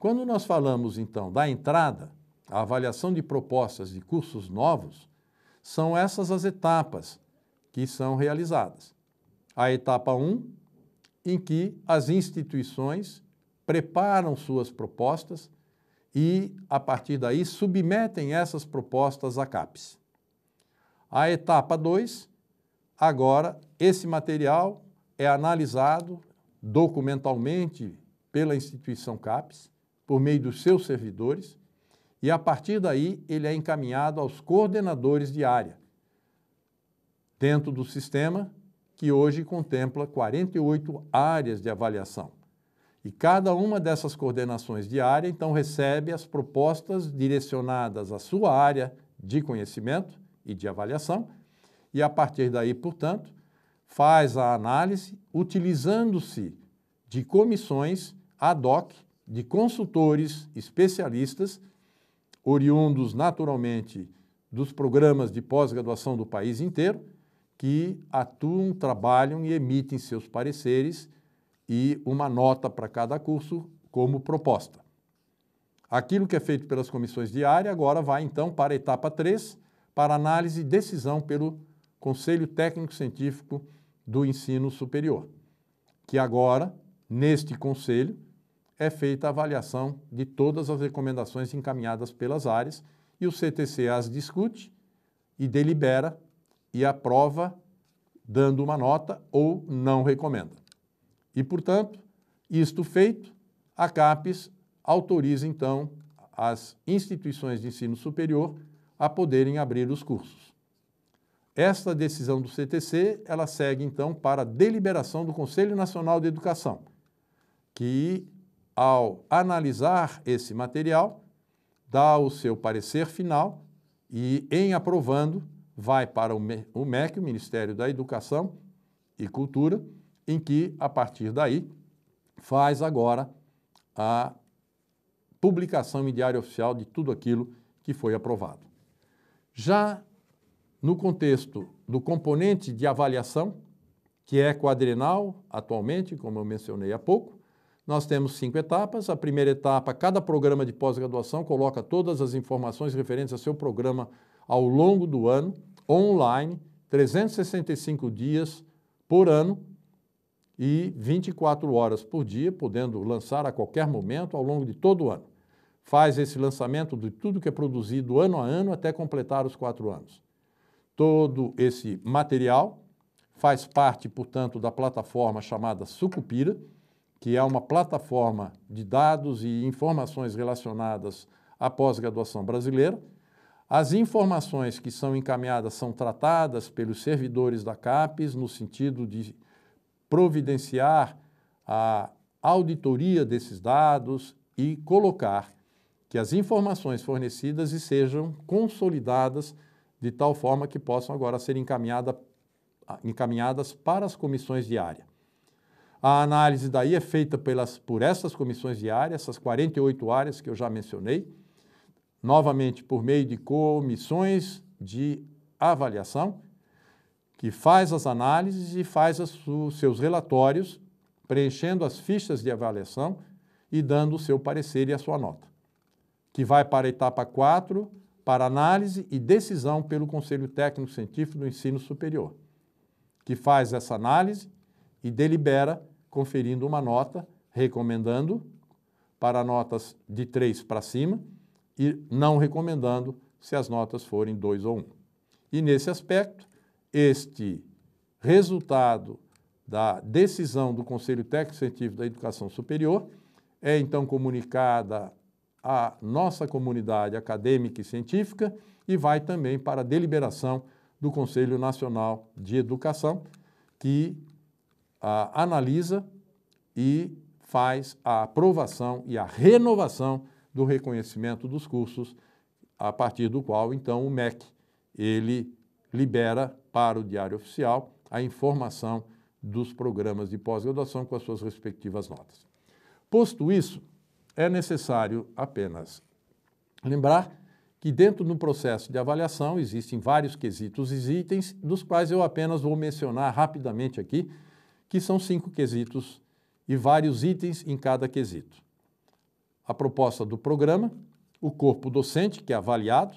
Quando nós falamos, então, da entrada, a avaliação de propostas de cursos novos, são essas as etapas que são realizadas. A etapa 1, um, em que as instituições preparam suas propostas e, a partir daí, submetem essas propostas à CAPES. A etapa 2, agora, esse material é analisado documentalmente pela instituição CAPES por meio dos seus servidores, e a partir daí ele é encaminhado aos coordenadores de área, dentro do sistema que hoje contempla 48 áreas de avaliação. E cada uma dessas coordenações de área, então, recebe as propostas direcionadas à sua área de conhecimento e de avaliação, e a partir daí, portanto, faz a análise utilizando-se de comissões ad hoc de consultores especialistas, oriundos naturalmente dos programas de pós-graduação do país inteiro, que atuam, trabalham e emitem seus pareceres e uma nota para cada curso como proposta. Aquilo que é feito pelas comissões de área agora vai então para a etapa 3, para análise e decisão pelo Conselho Técnico Científico do Ensino Superior, que agora, neste conselho, é feita a avaliação de todas as recomendações encaminhadas pelas áreas e o CTC as discute e delibera e aprova dando uma nota ou não recomenda. E, portanto, isto feito, a CAPES autoriza então as instituições de ensino superior a poderem abrir os cursos. Esta decisão do CTC, ela segue então para a deliberação do Conselho Nacional de Educação, que ao analisar esse material, dá o seu parecer final e, em aprovando, vai para o MEC, o Ministério da Educação e Cultura, em que, a partir daí, faz agora a publicação em diário oficial de tudo aquilo que foi aprovado. Já no contexto do componente de avaliação, que é quadrenal atualmente, como eu mencionei há pouco, nós temos cinco etapas. A primeira etapa, cada programa de pós-graduação coloca todas as informações referentes ao seu programa ao longo do ano, online, 365 dias por ano e 24 horas por dia, podendo lançar a qualquer momento ao longo de todo o ano. Faz esse lançamento de tudo que é produzido ano a ano até completar os quatro anos. Todo esse material faz parte, portanto, da plataforma chamada Sucupira que é uma plataforma de dados e informações relacionadas à pós-graduação brasileira. As informações que são encaminhadas são tratadas pelos servidores da CAPES no sentido de providenciar a auditoria desses dados e colocar que as informações fornecidas sejam consolidadas de tal forma que possam agora ser encaminhada, encaminhadas para as comissões de área. A análise daí é feita pelas, por essas comissões de essas 48 áreas que eu já mencionei, novamente por meio de comissões de avaliação, que faz as análises e faz as, os seus relatórios, preenchendo as fichas de avaliação e dando o seu parecer e a sua nota, que vai para a etapa 4, para análise e decisão pelo Conselho Técnico Científico do Ensino Superior, que faz essa análise e delibera conferindo uma nota, recomendando para notas de 3 para cima e não recomendando se as notas forem 2 ou 1. Um. E nesse aspecto, este resultado da decisão do Conselho Técnico Científico da Educação Superior é então comunicada à nossa comunidade acadêmica e científica e vai também para a deliberação do Conselho Nacional de Educação, que analisa e faz a aprovação e a renovação do reconhecimento dos cursos, a partir do qual, então, o MEC ele libera para o Diário Oficial a informação dos programas de pós-graduação com as suas respectivas notas. Posto isso, é necessário apenas lembrar que dentro do processo de avaliação existem vários quesitos e itens, dos quais eu apenas vou mencionar rapidamente aqui, que são cinco quesitos e vários itens em cada quesito. A proposta do programa, o corpo docente, que é avaliado,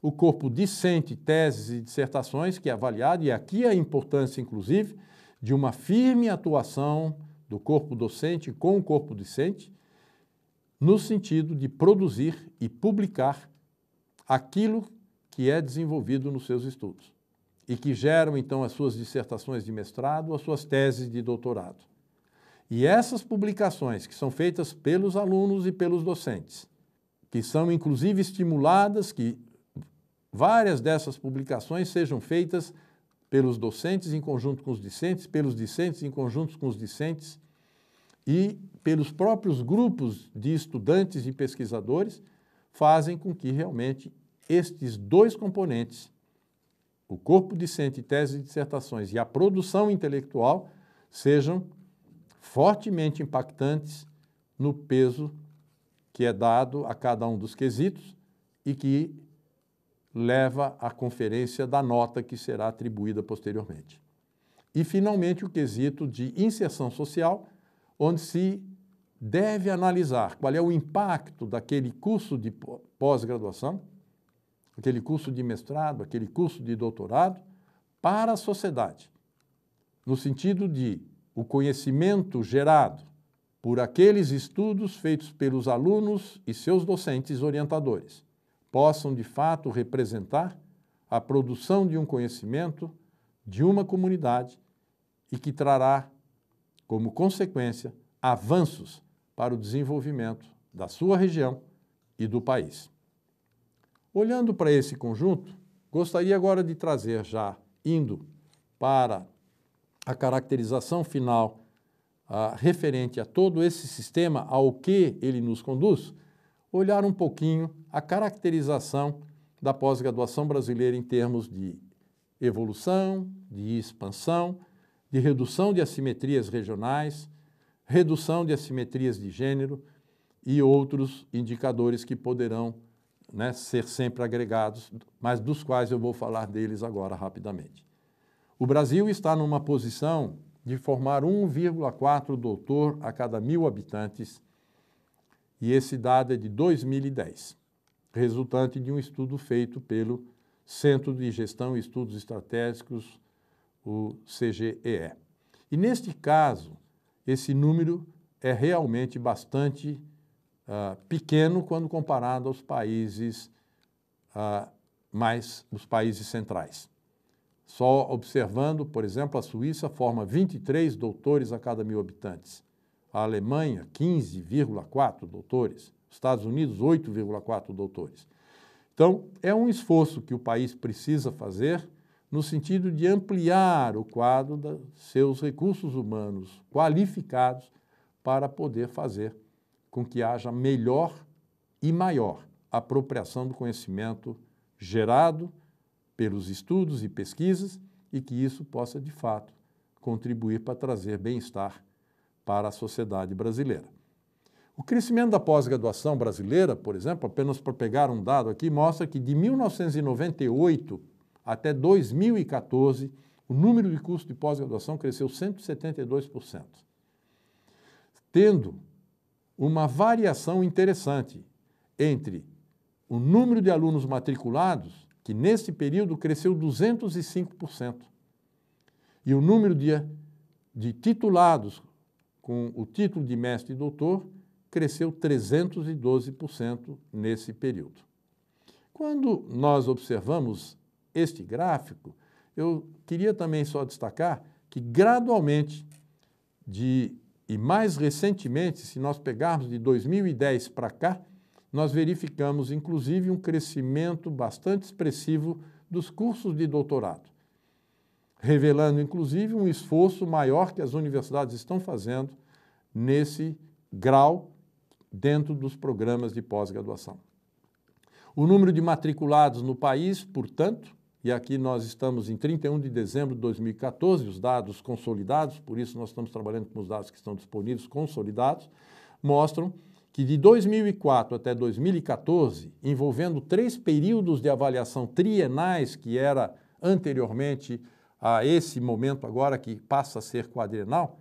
o corpo discente, teses e dissertações, que é avaliado, e aqui a importância, inclusive, de uma firme atuação do corpo docente com o corpo discente, no sentido de produzir e publicar aquilo que é desenvolvido nos seus estudos e que geram então as suas dissertações de mestrado, as suas teses de doutorado. E essas publicações que são feitas pelos alunos e pelos docentes, que são inclusive estimuladas que várias dessas publicações sejam feitas pelos docentes em conjunto com os discentes, pelos discentes em conjunto com os discentes e pelos próprios grupos de estudantes e pesquisadores, fazem com que realmente estes dois componentes o corpo discente, teses e dissertações e a produção intelectual sejam fortemente impactantes no peso que é dado a cada um dos quesitos e que leva à conferência da nota que será atribuída posteriormente. E, finalmente, o quesito de inserção social, onde se deve analisar qual é o impacto daquele curso de pós-graduação aquele curso de mestrado, aquele curso de doutorado, para a sociedade, no sentido de o conhecimento gerado por aqueles estudos feitos pelos alunos e seus docentes orientadores possam de fato representar a produção de um conhecimento de uma comunidade e que trará como consequência avanços para o desenvolvimento da sua região e do país. Olhando para esse conjunto, gostaria agora de trazer já, indo para a caracterização final referente a todo esse sistema, ao que ele nos conduz, olhar um pouquinho a caracterização da pós-graduação brasileira em termos de evolução, de expansão, de redução de assimetrias regionais, redução de assimetrias de gênero e outros indicadores que poderão né, ser sempre agregados, mas dos quais eu vou falar deles agora rapidamente. O Brasil está numa posição de formar 1,4 doutor a cada mil habitantes, e esse dado é de 2010, resultante de um estudo feito pelo Centro de Gestão e Estudos Estratégicos, o CGEE. E neste caso, esse número é realmente bastante uh, pequeno quando comparado aos países uh, mais os países centrais. Só observando, por exemplo, a Suíça forma 23 doutores a cada mil habitantes, a Alemanha 15,4 doutores, os Estados Unidos 8,4 doutores. Então, é um esforço que o país precisa fazer no sentido de ampliar o quadro dos seus recursos humanos qualificados para poder fazer com que haja melhor e maior apropriação do conhecimento gerado pelos estudos e pesquisas e que isso possa, de fato, contribuir para trazer bem-estar para a sociedade brasileira. O crescimento da pós-graduação brasileira, por exemplo, apenas para pegar um dado aqui, mostra que de 1998 até 2014, o número de cursos de pós-graduação cresceu 172%, tendo uma variação interessante entre o número de alunos matriculados, que nesse período cresceu 205%, e o número de, de titulados com o título de mestre e doutor cresceu 312% nesse período. Quando nós observamos este gráfico, eu queria também só destacar que gradualmente, de e mais recentemente, se nós pegarmos de 2010 para cá, nós verificamos inclusive um crescimento bastante expressivo dos cursos de doutorado, revelando inclusive um esforço maior que as universidades estão fazendo nesse grau dentro dos programas de pós-graduação. O número de matriculados no país, portanto, e aqui nós estamos em 31 de dezembro de 2014, os dados consolidados, por isso nós estamos trabalhando com os dados que estão disponíveis consolidados, mostram que de 2004 até 2014, envolvendo três períodos de avaliação trienais, que era anteriormente a esse momento agora que passa a ser quadrenal,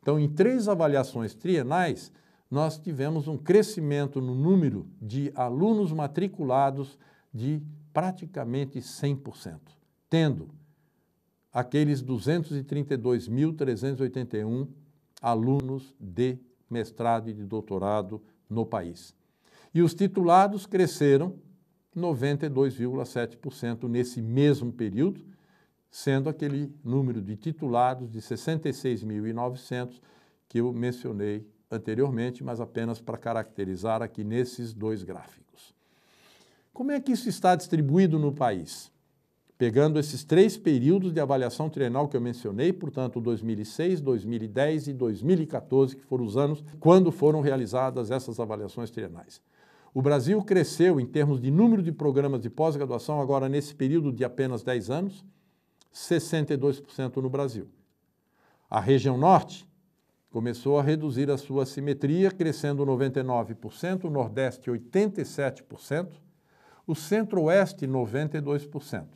então em três avaliações trienais, nós tivemos um crescimento no número de alunos matriculados de praticamente 100%, tendo aqueles 232.381 alunos de mestrado e de doutorado no país. E os titulados cresceram 92,7% nesse mesmo período, sendo aquele número de titulados de 66.900 que eu mencionei anteriormente, mas apenas para caracterizar aqui nesses dois gráficos. Como é que isso está distribuído no país? Pegando esses três períodos de avaliação trienal que eu mencionei, portanto, 2006, 2010 e 2014, que foram os anos quando foram realizadas essas avaliações trienais. O Brasil cresceu em termos de número de programas de pós-graduação, agora nesse período de apenas 10 anos, 62% no Brasil. A região norte começou a reduzir a sua simetria, crescendo 99%, o Nordeste 87%, o centro-oeste, 92%.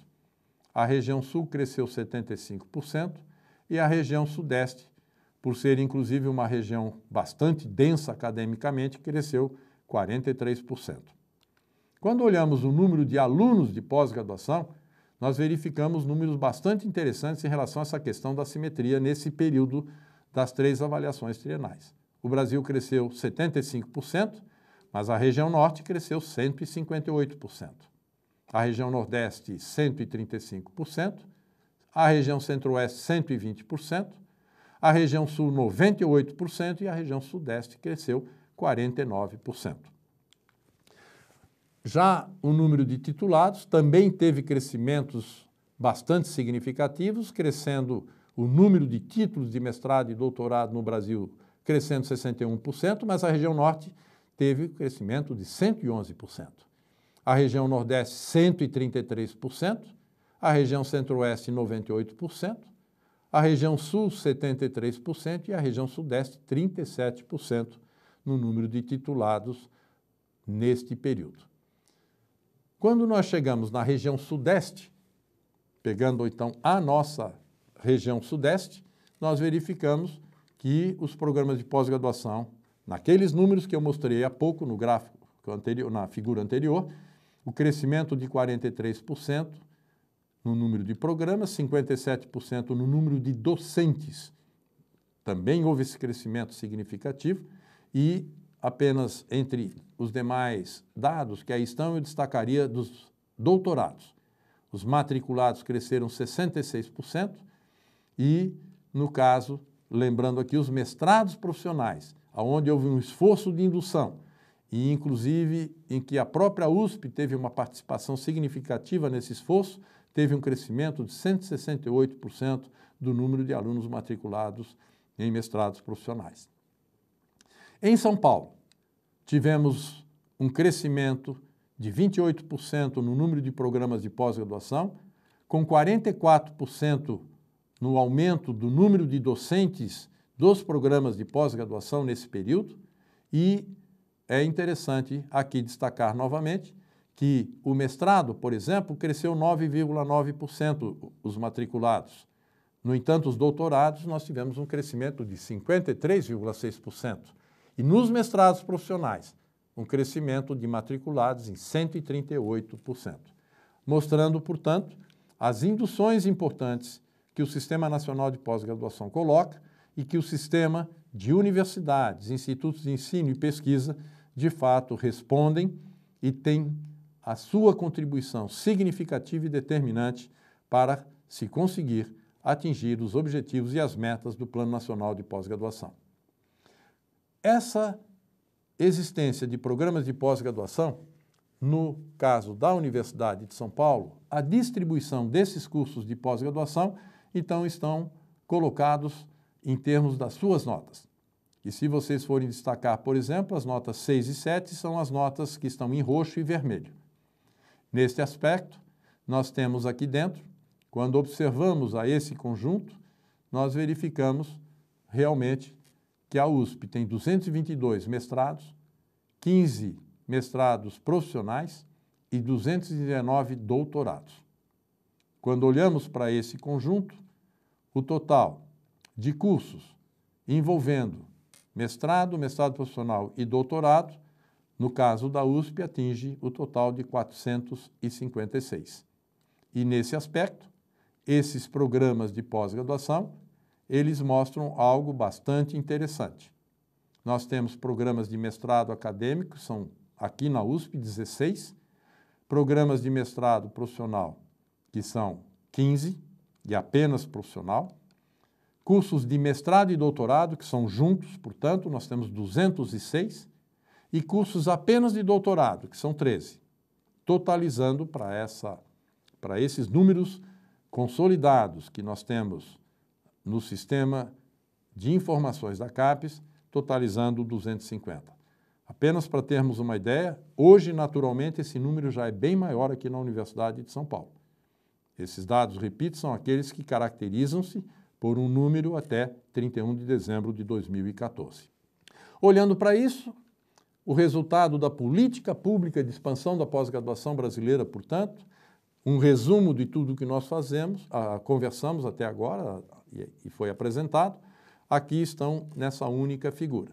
A região sul cresceu 75% e a região sudeste, por ser inclusive uma região bastante densa academicamente, cresceu 43%. Quando olhamos o número de alunos de pós-graduação, nós verificamos números bastante interessantes em relação a essa questão da simetria nesse período das três avaliações trienais. O Brasil cresceu 75%, mas a região norte cresceu 158%, a região nordeste 135%, a região centro-oeste 120%, a região sul 98% e a região sudeste cresceu 49%. Já o número de titulados também teve crescimentos bastante significativos, crescendo o número de títulos de mestrado e doutorado no Brasil crescendo 61%, mas a região norte teve crescimento de 111%. A região Nordeste, 133%. A região Centro-Oeste, 98%. A região Sul, 73%. E a região Sudeste, 37% no número de titulados neste período. Quando nós chegamos na região Sudeste, pegando então a nossa região Sudeste, nós verificamos que os programas de pós-graduação Naqueles números que eu mostrei há pouco no gráfico anterior, na figura anterior, o crescimento de 43% no número de programas, 57% no número de docentes. Também houve esse crescimento significativo e apenas entre os demais dados que aí estão, eu destacaria dos doutorados. Os matriculados cresceram 66% e, no caso, lembrando aqui, os mestrados profissionais onde houve um esforço de indução, e inclusive em que a própria USP teve uma participação significativa nesse esforço, teve um crescimento de 168% do número de alunos matriculados em mestrados profissionais. Em São Paulo, tivemos um crescimento de 28% no número de programas de pós-graduação, com 44% no aumento do número de docentes dos programas de pós-graduação nesse período. E é interessante aqui destacar novamente que o mestrado, por exemplo, cresceu 9,9% os matriculados. No entanto, os doutorados, nós tivemos um crescimento de 53,6%. E nos mestrados profissionais, um crescimento de matriculados em 138%. Mostrando, portanto, as induções importantes que o Sistema Nacional de Pós-Graduação coloca e que o sistema de universidades, institutos de ensino e pesquisa, de fato, respondem e têm a sua contribuição significativa e determinante para se conseguir atingir os objetivos e as metas do Plano Nacional de Pós-Graduação. Essa existência de programas de pós-graduação, no caso da Universidade de São Paulo, a distribuição desses cursos de pós-graduação, então, estão colocados em termos das suas notas. E se vocês forem destacar, por exemplo, as notas 6 e 7 são as notas que estão em roxo e vermelho. Neste aspecto, nós temos aqui dentro, quando observamos a esse conjunto, nós verificamos realmente que a USP tem 222 mestrados, 15 mestrados profissionais e 219 doutorados. Quando olhamos para esse conjunto, o total de cursos envolvendo mestrado, mestrado profissional e doutorado, no caso da USP, atinge o total de 456. E nesse aspecto, esses programas de pós-graduação, eles mostram algo bastante interessante. Nós temos programas de mestrado acadêmico, são aqui na USP 16, programas de mestrado profissional, que são 15, e apenas profissional, cursos de mestrado e doutorado, que são juntos, portanto, nós temos 206, e cursos apenas de doutorado, que são 13, totalizando para, essa, para esses números consolidados que nós temos no sistema de informações da CAPES, totalizando 250. Apenas para termos uma ideia, hoje, naturalmente, esse número já é bem maior aqui na Universidade de São Paulo. Esses dados, repito, são aqueles que caracterizam-se por um número até 31 de dezembro de 2014. Olhando para isso, o resultado da política pública de expansão da pós-graduação brasileira, portanto, um resumo de tudo o que nós fazemos, conversamos até agora e foi apresentado, aqui estão nessa única figura,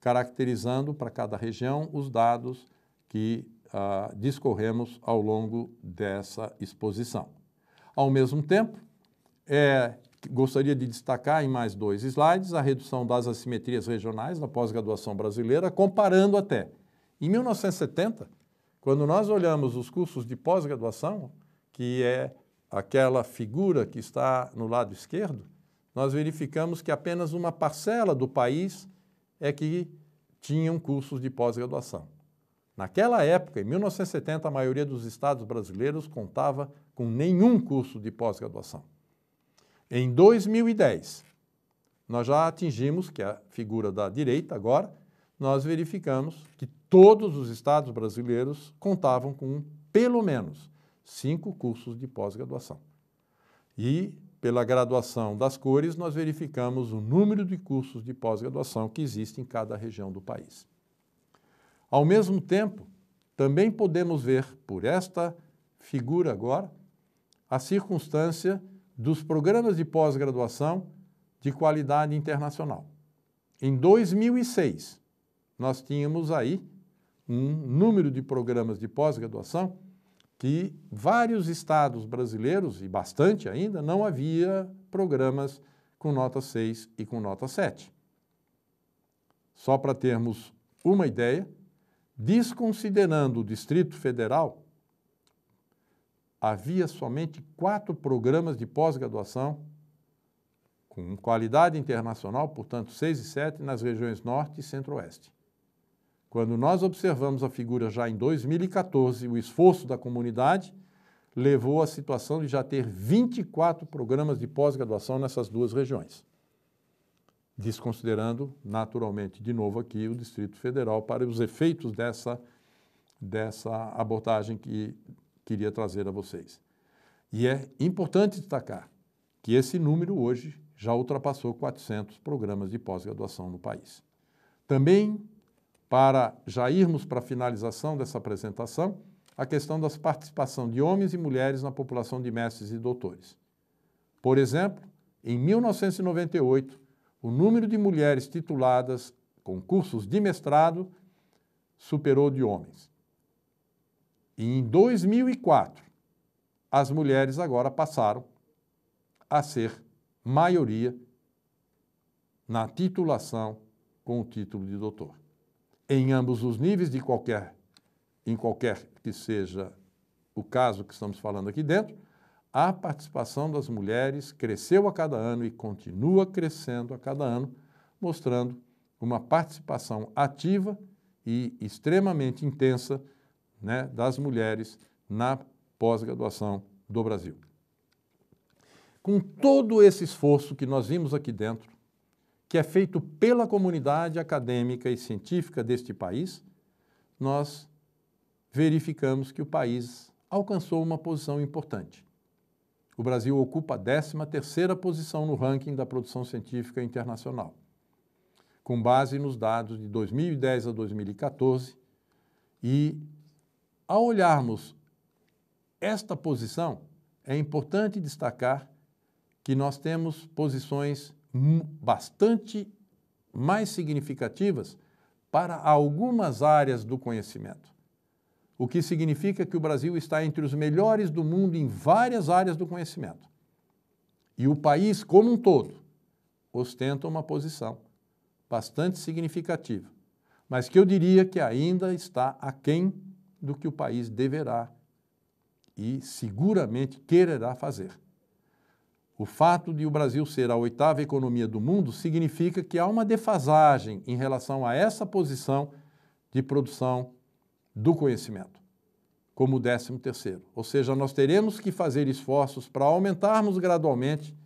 caracterizando para cada região os dados que ah, discorremos ao longo dessa exposição. Ao mesmo tempo, é Gostaria de destacar em mais dois slides a redução das assimetrias regionais na pós-graduação brasileira, comparando até. Em 1970, quando nós olhamos os cursos de pós-graduação, que é aquela figura que está no lado esquerdo, nós verificamos que apenas uma parcela do país é que tinham cursos de pós-graduação. Naquela época, em 1970, a maioria dos estados brasileiros contava com nenhum curso de pós-graduação. Em 2010, nós já atingimos, que é a figura da direita agora, nós verificamos que todos os estados brasileiros contavam com pelo menos cinco cursos de pós-graduação. E, pela graduação das cores, nós verificamos o número de cursos de pós-graduação que existe em cada região do país. Ao mesmo tempo, também podemos ver, por esta figura agora, a circunstância dos programas de pós-graduação de qualidade internacional. Em 2006, nós tínhamos aí um número de programas de pós-graduação que vários estados brasileiros, e bastante ainda, não havia programas com nota 6 e com nota 7. Só para termos uma ideia, desconsiderando o Distrito Federal, havia somente quatro programas de pós-graduação com qualidade internacional, portanto, seis e sete nas regiões Norte e Centro-Oeste. Quando nós observamos a figura já em 2014, o esforço da comunidade levou à situação de já ter 24 programas de pós-graduação nessas duas regiões, desconsiderando, naturalmente, de novo aqui o Distrito Federal para os efeitos dessa, dessa abordagem que queria trazer a vocês. E é importante destacar que esse número hoje já ultrapassou 400 programas de pós-graduação no país. Também, para já irmos para a finalização dessa apresentação, a questão da participação de homens e mulheres na população de mestres e doutores. Por exemplo, em 1998, o número de mulheres tituladas com cursos de mestrado superou de homens. Em 2004, as mulheres agora passaram a ser maioria na titulação com o título de doutor. Em ambos os níveis, de qualquer, em qualquer que seja o caso que estamos falando aqui dentro, a participação das mulheres cresceu a cada ano e continua crescendo a cada ano, mostrando uma participação ativa e extremamente intensa né, das mulheres na pós-graduação do Brasil. Com todo esse esforço que nós vimos aqui dentro, que é feito pela comunidade acadêmica e científica deste país, nós verificamos que o país alcançou uma posição importante. O Brasil ocupa a 13ª posição no ranking da produção científica internacional. Com base nos dados de 2010 a 2014 e ao olharmos esta posição, é importante destacar que nós temos posições bastante mais significativas para algumas áreas do conhecimento. O que significa que o Brasil está entre os melhores do mundo em várias áreas do conhecimento. E o país, como um todo, ostenta uma posição bastante significativa, mas que eu diria que ainda está aquém do que o país deverá e seguramente quererá fazer. O fato de o Brasil ser a oitava economia do mundo significa que há uma defasagem em relação a essa posição de produção do conhecimento, como o décimo terceiro. Ou seja, nós teremos que fazer esforços para aumentarmos gradualmente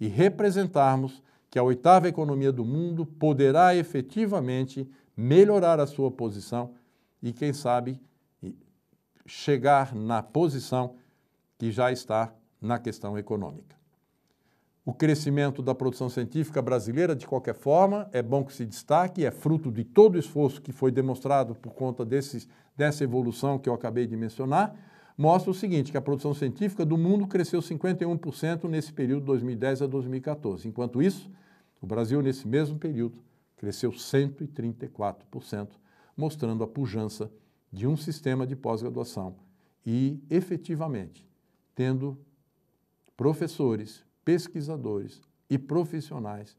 e representarmos que a oitava economia do mundo poderá efetivamente melhorar a sua posição e, quem sabe, chegar na posição que já está na questão econômica. O crescimento da produção científica brasileira, de qualquer forma, é bom que se destaque, é fruto de todo o esforço que foi demonstrado por conta desses, dessa evolução que eu acabei de mencionar, mostra o seguinte, que a produção científica do mundo cresceu 51% nesse período 2010 a 2014. Enquanto isso, o Brasil, nesse mesmo período, cresceu 134%, mostrando a pujança de um sistema de pós-graduação e, efetivamente, tendo professores, pesquisadores e profissionais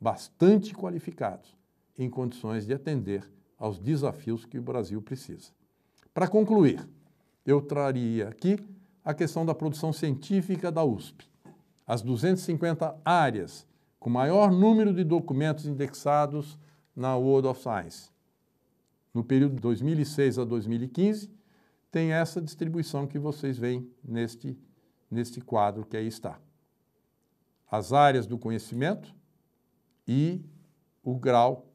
bastante qualificados em condições de atender aos desafios que o Brasil precisa. Para concluir, eu traria aqui a questão da produção científica da USP. As 250 áreas com maior número de documentos indexados na World of Science no período 2006 a 2015, tem essa distribuição que vocês veem neste, neste quadro que aí está. As áreas do conhecimento e o grau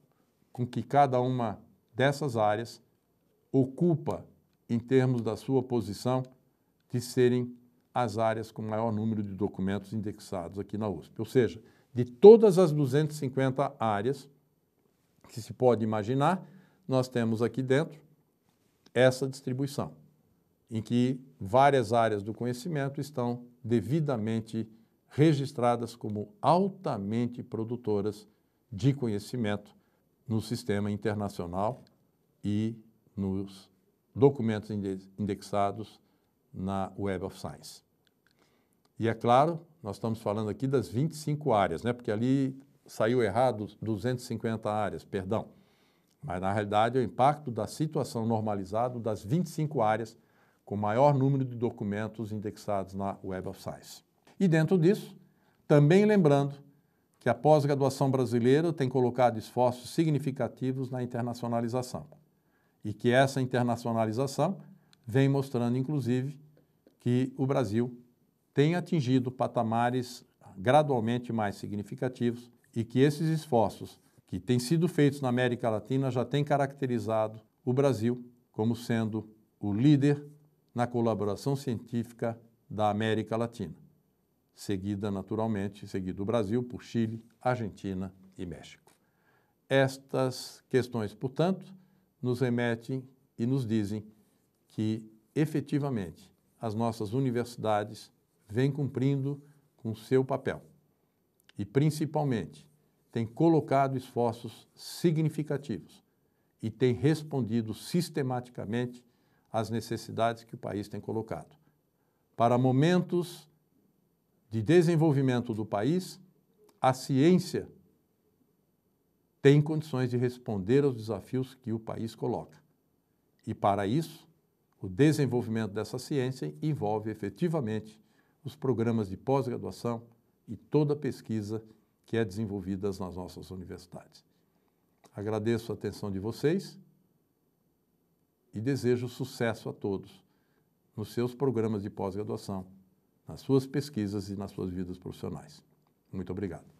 com que cada uma dessas áreas ocupa em termos da sua posição de serem as áreas com maior número de documentos indexados aqui na USP. Ou seja, de todas as 250 áreas que se pode imaginar, nós temos aqui dentro essa distribuição, em que várias áreas do conhecimento estão devidamente registradas como altamente produtoras de conhecimento no sistema internacional e nos documentos indexados na Web of Science. E é claro, nós estamos falando aqui das 25 áreas, né? porque ali saiu errado 250 áreas, perdão mas na realidade é o impacto da situação normalizada das 25 áreas com maior número de documentos indexados na Web of Science. E dentro disso, também lembrando que a pós-graduação brasileira tem colocado esforços significativos na internacionalização e que essa internacionalização vem mostrando, inclusive, que o Brasil tem atingido patamares gradualmente mais significativos e que esses esforços que têm sido feitos na América Latina já têm caracterizado o Brasil como sendo o líder na colaboração científica da América Latina, seguida naturalmente, seguido o Brasil por Chile, Argentina e México. Estas questões, portanto, nos remetem e nos dizem que efetivamente as nossas universidades vêm cumprindo com seu papel e principalmente tem colocado esforços significativos e tem respondido sistematicamente às necessidades que o país tem colocado. Para momentos de desenvolvimento do país, a ciência tem condições de responder aos desafios que o país coloca. E para isso, o desenvolvimento dessa ciência envolve efetivamente os programas de pós-graduação e toda pesquisa que é desenvolvidas nas nossas universidades. Agradeço a atenção de vocês e desejo sucesso a todos nos seus programas de pós-graduação, nas suas pesquisas e nas suas vidas profissionais. Muito obrigado.